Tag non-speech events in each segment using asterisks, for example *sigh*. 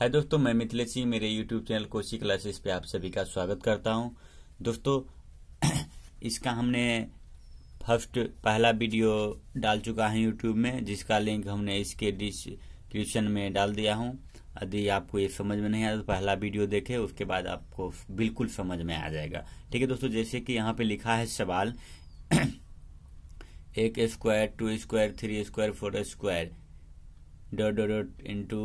हाय दोस्तों मैं मिथिलेश सिंह मेरे यूट्यूब चैनल कोशी क्लासेस पे आप सभी का स्वागत करता हूं दोस्तों *clears throat* इसका हमने फर्स्ट पहला वीडियो डाल चुका है यूट्यूब में जिसका लिंक हमने इसके डिस्क्रिप्शन में डाल दिया हूं यदि आपको ये समझ में नहीं आया तो पहला वीडियो देखे उसके बाद आपको बिल्कुल समझ में आ जाएगा ठीक है दोस्तों जैसे कि यहाँ पे लिखा है सवाल *clears throat* एक square two square three square four square dot dot dot into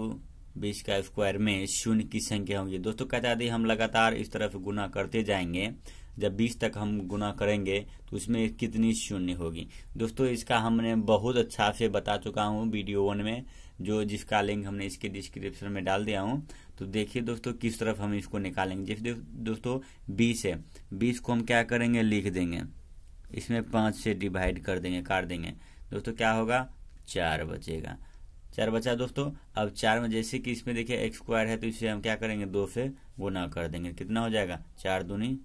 बीस का स्क्वायर में शून्य की संख्या होगी दोस्तों कहते है यदि हम लगातार इस तरफ गुना करते जाएंगे जब 20 तक हम गुना करेंगे तो उसमें कितनी शून्य होगी दोस्तों इसका हमने बहुत अच्छा से बता चुका हूँ वीडियो वन में जो जिसका लिंक हमने इसके डिस्क्रिप्शन में डाल दिया हूँ तो देखिए दोस्तों किस तरफ हम इसको निकालेंगे जैसे दोस्तों बीस है बीस को हम क्या करेंगे लिख देंगे इसमें पाँच से डिवाइड कर देंगे काट देंगे दोस्तों क्या होगा चार बचेगा चार बचा दोस्तों अब चार में जैसे कि इसमें देखिए एक्स स्क्वायर है तो इसे हम क्या करेंगे दो से गुना कर देंगे कितना हो जाएगा चार दूनी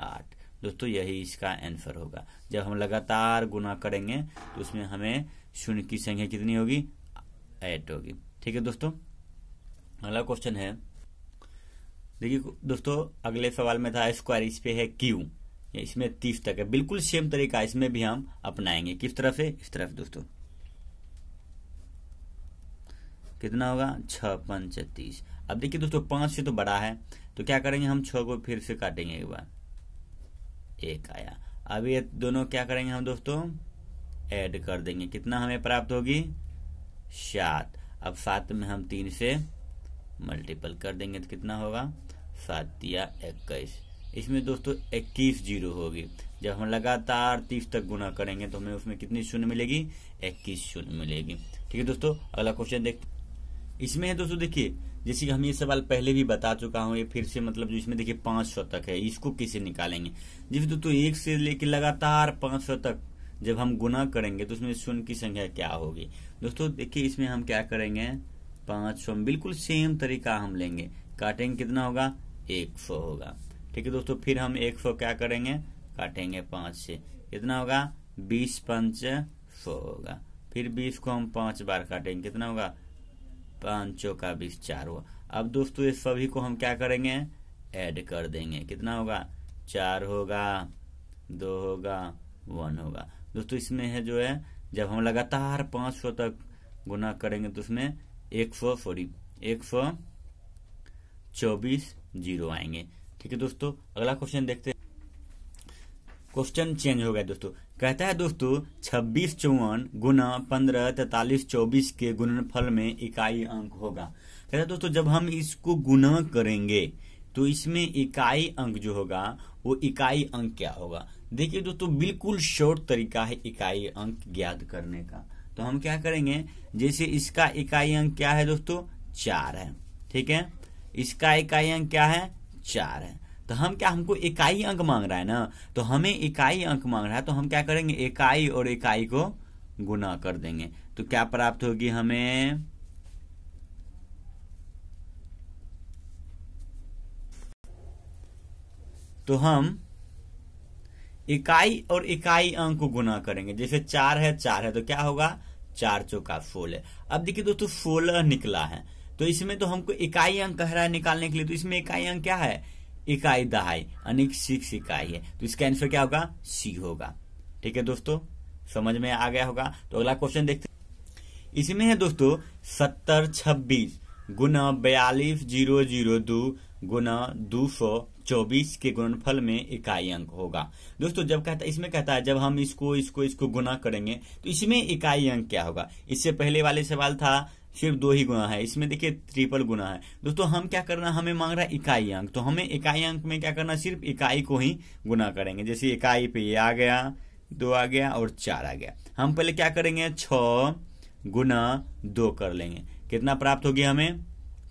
आठ दोस्तों यही इसका आंसर होगा जब हम लगातार गुना करेंगे तो उसमें हमें शून्य की संख्या कितनी होगी एट होगी ठीक है दोस्तों अगला क्वेश्चन है देखिए दोस्तों अगले सवाल में था स्क्वायर इस पे है क्यू इसमें तीस तक है बिल्कुल सेम तरीका इसमें भी हम अपनाएंगे किस तरफ है इस तरफ दोस्तों कितना होगा छ पंच तीस अब देखिए दोस्तों पांच से तो बड़ा है तो क्या करेंगे हम छ को फिर से काटेंगे एक बार एक आया अब ये दोनों क्या करेंगे हम दोस्तों ऐड कर देंगे कितना हमें प्राप्त होगी सात अब सात में हम तीन से मल्टीपल कर देंगे तो कितना होगा सात या इक्कीस इसमें दोस्तों इक्कीस जीरो होगी जब हम लगातार तीस तक गुना करेंगे तो हमें उसमें कितनी शून्य मिलेगी इक्कीस शून्य मिलेगी ठीक है दोस्तों अगला क्वेश्चन देख इसमें है दोस्तों देखिए जैसे कि हम ये सवाल पहले भी बता चुका हूँ ये फिर से मतलब जो इसमें देखिए पांच सौ तक है इसको किसे निकालेंगे जिस दोस्तों एक से लेकर लगातार पांच सौ तक जब हम गुना करेंगे तो उसमें शून्य की संख्या क्या होगी दोस्तों देखिए इसमें हम क्या करेंगे पांच सौ बिल्कुल सेम तरीका हम लेंगे काटेंगे कितना होगा एक सौ होगा ठीक है दोस्तों फिर हम एक सौ क्या करेंगे काटेंगे पांच से कितना होगा बीस पंच सौ होगा फिर बीस को हम पांच बार काटेंगे कितना होगा पांचों का बीस चार हुआ अब दोस्तों ये सभी को हम क्या करेंगे ऐड कर देंगे कितना होगा चार होगा दो होगा वन होगा दोस्तों इसमें है जो है जब हम लगातार पांच सौ तक गुना करेंगे तो उसमें एक सौ सॉरी एक सौ चौबीस जीरो आएंगे ठीक है दोस्तों अगला क्वेश्चन देखते हैं क्वेश्चन चेंज हो गया दोस्तों कहता है दोस्तों छब्बीस चौवन गुना पंद्रह तैतालीस चौबीस के गुणनफल में इकाई अंक होगा कहता है दोस्तों जब हम इसको गुना करेंगे तो इसमें इकाई अंक जो होगा वो इकाई अंक क्या होगा देखिए दोस्तों बिल्कुल शॉर्ट तरीका है इकाई अंक ज्ञात करने का तो हम क्या करेंगे जैसे इसका इकाई अंक क्या है दोस्तों चार है ठीक है इसका इकाई अंक क्या है चार है तो हम क्या हमको इकाई अंक मांग रहा है ना तो हमें इकाई अंक मांग रहा है तो हम क्या करेंगे इकाई और इकाई को गुना कर देंगे तो क्या प्राप्त होगी हमें तो हम इकाई और इकाई अंक को गुना करेंगे जैसे चार है चार है तो क्या होगा चार चौका सोलह अब देखिए दोस्तों सोलह निकला है तो इसमें तो हमको इकाई अंक कह रहा है निकालने के लिए तो इसमें इकाई अंक क्या है इकाई दहाई अनेक सिक्स इकाई है तो इसका आंसर क्या होगा सी होगा ठीक है दोस्तों समझ में आ गया होगा तो अगला क्वेश्चन देखते इसमें है दोस्तों सत्तर छब्बीस गुना बयालीस जीरो जीरो दो गुना दो सौ चौबीस के गुणनफल में इकाई अंक होगा दोस्तों जब कहता इसमें कहता है जब हम इसको इसको इसको गुना करेंगे तो इसमें इकाई अंक क्या होगा इससे पहले वाले सवाल था सिर्फ दो ही गुना है इसमें देखिए ट्रिपल गुना है दोस्तों हम क्या करना हमें मांग रहा है इकाई अंक तो हमें इकाई अंक में क्या करना सिर्फ इकाई को ही गुना करेंगे जैसे इकाई पे ये आ गया दो आ गया और चार आ गया हम पहले क्या करेंगे छ गुना दो कर लेंगे कितना प्राप्त होगी हमें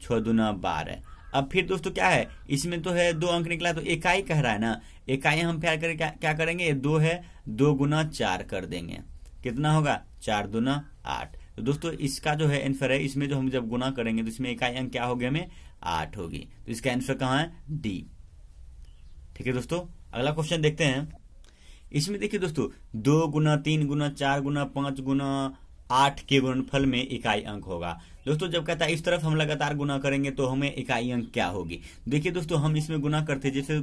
छ दुना बारह अब फिर दोस्तों क्या है इसमें तो है दो अंक निकला तो इकाई कह रहा है ना इकाई हम प्यार कर क्या, क्या करेंगे दो है दो गुना चार कर देंगे कितना होगा चार दुना आठ तो दोस्तों इसका जो है आंसर है इसमें जो हम जब गुना करेंगे तो इसमें इकाई अंक क्या होगी हमें आठ होगी तो इसका आंसर कहा है डी ठीक है दोस्तों अगला क्वेश्चन देखते हैं इसमें देखिए दोस्तों दो गुना तीन गुना चार गुना पांच गुना आठ के गुणफल में इकाई अंक होगा दोस्तों जब कहता है इस तरफ हम लगातार गुना करेंगे तो हमें इकाई अंक क्या होगी देखिए दोस्तों हम इसमें गुना करते हैं जैसे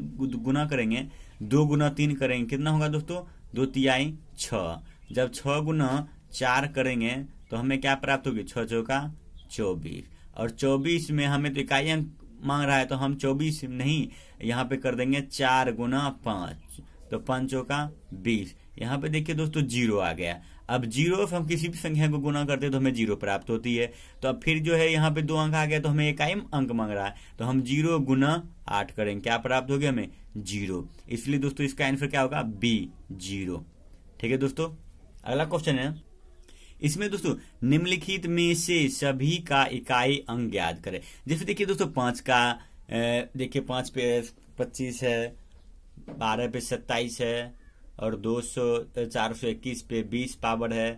गुना करेंगे दो गुना तीन करेंगे कितना होगा दोस्तों दो तिहाई छ जब छ गुना चार करेंगे तो हमें क्या प्राप्त होगी छो चौका चौबीस और चौबीस में हमें तो इकाई अंक मांग रहा है तो हम चौबीस नहीं यहाँ पे कर देंगे चार गुना पांच तो पांचों का बीस यहाँ पे देखिए दोस्तों जीरो आ गया अब जीरो हम किसी भी संख्या को गुना करते हैं तो हमें जीरो प्राप्त होती है तो अब फिर जो है यहाँ पे दो अंक आ गया तो हमें इकाई अंक मांग रहा है तो हम जीरो गुना आठ करेंगे क्या प्राप्त होगी हमें जीरो इसलिए दोस्तों इसका आंसर क्या होगा बी जीरो ठीक है दोस्तों अगला क्वेश्चन है इसमें दोस्तों निम्नलिखित में से सभी का इकाई अंग ज्ञात करें जैसे देखिए दोस्तों पांच का देखिए पांच पे पच्चीस है बारह पे सत्ताईस है और दो सौ तो चार सौ इक्कीस पे बीस पावर है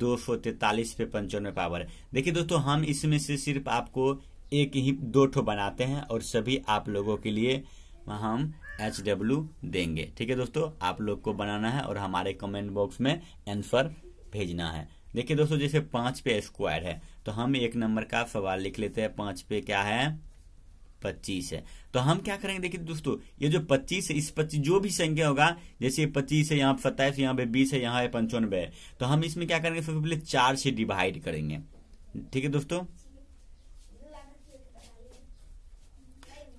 दो सौ तैतालीस पे पंचानवे पावर है देखिए दोस्तों हम इसमें से सिर्फ आपको एक ही दो ठो बनाते हैं और सभी आप लोगों के लिए हम एच डब्ल्यू देंगे ठीक है दोस्तों आप लोग को बनाना है और हमारे कमेंट बॉक्स में आंसर भेजना है देखिए दोस्तों जैसे पांच पे स्क्वायर है तो हम एक नंबर का सवाल लिख लेते हैं पांच पे क्या है पच्चीस है तो हम क्या करेंगे देखिए दोस्तों ये जो पच्चीस इस पच्चीस जो भी संख्या होगा जैसे पच्चीस है यहाँ पे सत्ताईस यहाँ पे बीस है यहाँ पे पंचानवे है तो हम इसमें क्या करेंगे सबसे पहले चार से डिवाइड करेंगे ठीक है दोस्तों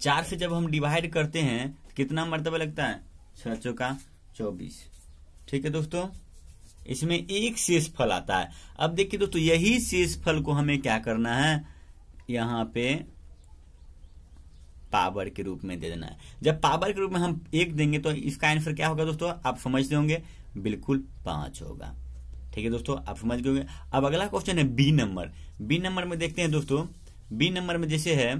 चार से जब हम डिवाइड करते हैं कितना मरतबा लगता है छह चौका चौबीस ठीक है दोस्तों इसमें एक शेष फल आता है अब देखिए दोस्तों यही शेष फल को हमें क्या करना है यहां पे पावर के रूप में दे देना है जब पावर के रूप में हम एक देंगे तो इसका आंसर क्या होगा दोस्तों आप समझते होंगे बिल्कुल पांच होगा ठीक है दोस्तों आप समझ गए अब अगला क्वेश्चन है बी नंबर बी नंबर में देखते हैं दोस्तों बी नंबर में जैसे है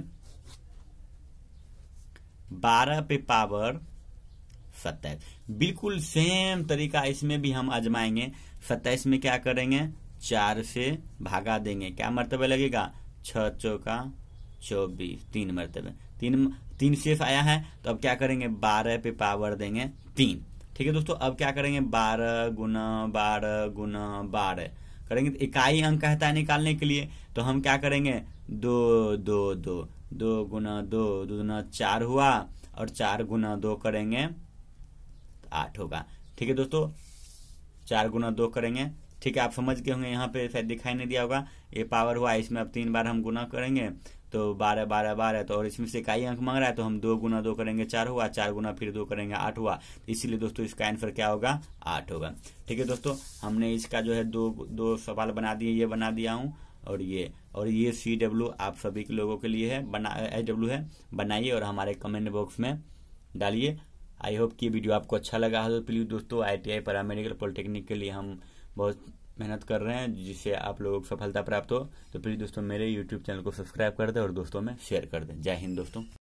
बारह पे पावर सत्ताईस बिल्कुल सेम तरीका इसमें भी हम आजमाएंगे सत्ताईस में क्या करेंगे चार से भागा देंगे क्या मरतबे लगेगा छ चौका चौबीस तीन मरतबे तीन तीन शेष आया है तो अब क्या करेंगे बारह पे पावर देंगे तीन ठीक है दोस्तों अब क्या करेंगे बारह गुना बारह गुना बारह करेंगे तो इकाई अंक कहता है निकालने के लिए तो हम क्या करेंगे दो दो दो दो गुना दो दो गुना चार हुआ और चार गुना दो करेंगे आठ होगा ठीक है दोस्तों चार गुना दो करेंगे ठीक है आप समझ गए होंगे यहाँ पे शायद दिखाई नहीं दिया होगा ये पावर हुआ इसमें अब तीन बार हम गुना करेंगे तो बारह बारह बारह तो और इसमें से इकाई अंक मांग रहा है तो हम दो गुना दो करेंगे चार हुआ चार गुना फिर दो करेंगे आठ हुआ इसीलिए दोस्तों इसका आंसर क्या होगा आठ होगा ठीक है दोस्तों हमने इसका जो है दो दो सवाल बना दिए ये बना दिया हूँ और ये और ये सी डब्ल्यू आप सभी के लोगों के लिए है बना एच डब्ल्यू है बनाइए और हमारे कमेंट बॉक्स में डालिए आई होप कि ये वीडियो आपको अच्छा लगा है तो प्लीज़ दोस्तों I T I paramedical polytechnic के लिए हम बहुत मेहनत कर रहे हैं जिससे आप लोगों को सफलता प्राप्त हो तो प्लीज़ दोस्तों मेरे यूट्यूब चैनल को सब्सक्राइब कर दें और दोस्तों में शेयर कर दें जय हिंद दोस्तों